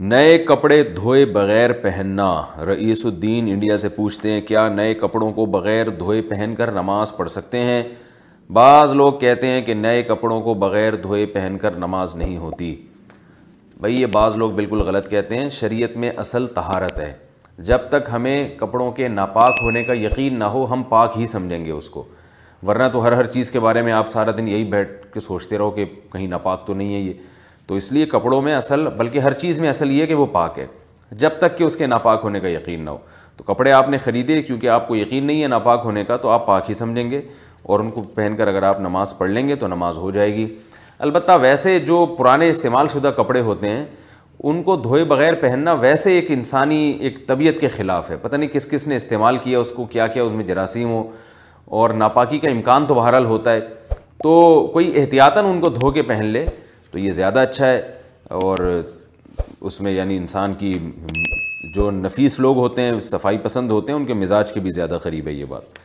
नए कपड़े धोए बगैर पहनना रईसुद्दीन इंडिया से पूछते हैं क्या नए कपड़ों को बगैर धोए पहनकर नमाज पढ़ सकते हैं बाज़ लोग कहते हैं कि नए कपड़ों को बगैर धोए पहनकर नमाज नहीं होती भाई ये बाज़ लोग बिल्कुल गलत कहते हैं शरीयत में असल तहारत है जब तक हमें कपड़ों के नापाक होने का यकीन ना हो हम पाक ही समझेंगे उसको वरना तो हर हर चीज़ के बारे में आप सारा दिन यही बैठ के सोचते रहो कि कहीं नापाक तो नहीं है ये तो इसलिए कपड़ों में असल बल्कि हर चीज़ में असल ये है कि वो पाक है जब तक कि उसके नापाक होने का यकीन ना हो तो कपड़े आपने ख़रीदे क्योंकि आपको यकीन नहीं है नापाक होने का तो आप पाक ही समझेंगे और उनको पहनकर अगर आप नमाज़ पढ़ लेंगे तो नमाज़ हो जाएगी अलबत् वैसे जो पुराने इस्तेमाल शुदा कपड़े होते हैं उनको धोए बगैर पहनना वैसे एक इंसानी एक तबीयत के ख़िलाफ़ है पता नहीं किस किस ने इस्तेमाल किया उसको क्या क्या उसमें जरासीम हो और नापाकी का इम्कान तो बहरहाल होता है तो कोई एहतियातन उनको धो के पहन ले तो ये ज़्यादा अच्छा है और उसमें यानी इंसान की जो नफीस लोग होते हैं सफाई पसंद होते हैं उनके मिजाज के भी ज़्यादा करीब है ये बात